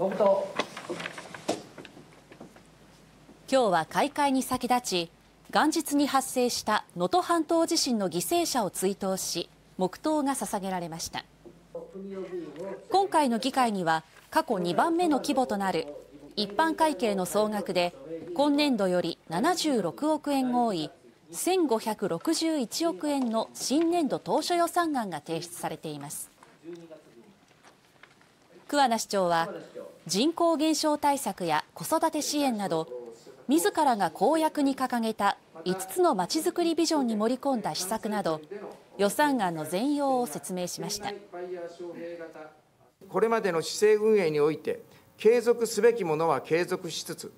今日は開会に先立ち元日に発生した能登半島地震の犠牲者を追悼し黙祷が捧げられました今回の議会には過去2番目の規模となる一般会計の総額で今年度より76億円多い1561億円の新年度当初予算案が提出されています桑名市長は人口減少対策や子育て支援など自らが公約に掲げた5つのまちづくりビジョンに盛り込んだ施策など予算案の全容を説明しましたこれまでの市政運営において継続すべきものは継続しつつ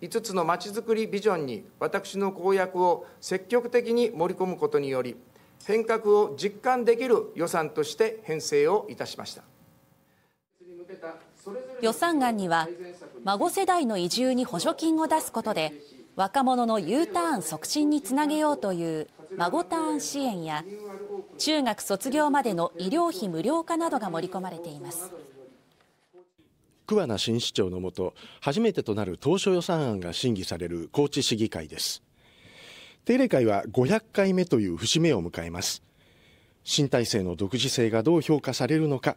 5つのまちづくりビジョンに私の公約を積極的に盛り込むことにより変革を実感できる予算として編成をいたしました。予算案には孫世代の移住に補助金を出すことで若者の U ターン促進につなげようという孫ターン支援や中学卒業までの医療費無料化などが盛り込まれています桑名新市長のもと初めてとなる当初予算案が審議される高知市議会です定例会は500回目という節目を迎えます新体制の独自性がどう評価されるのか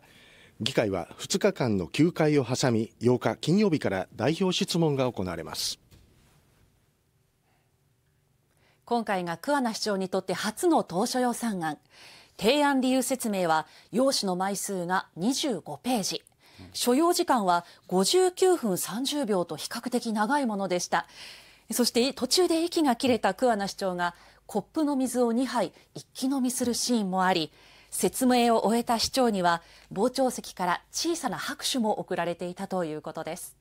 議会は2日間の休会を挟み8日金曜日から代表質問が行われます今回が桑名市長にとって初の当初予算案提案理由説明は用紙の枚数が25ページ所要時間は59分30秒と比較的長いものでしたそして途中で息が切れた桑名市長がコップの水を2杯一気飲みするシーンもあり説明を終えた市長には傍聴席から小さな拍手も送られていたということです。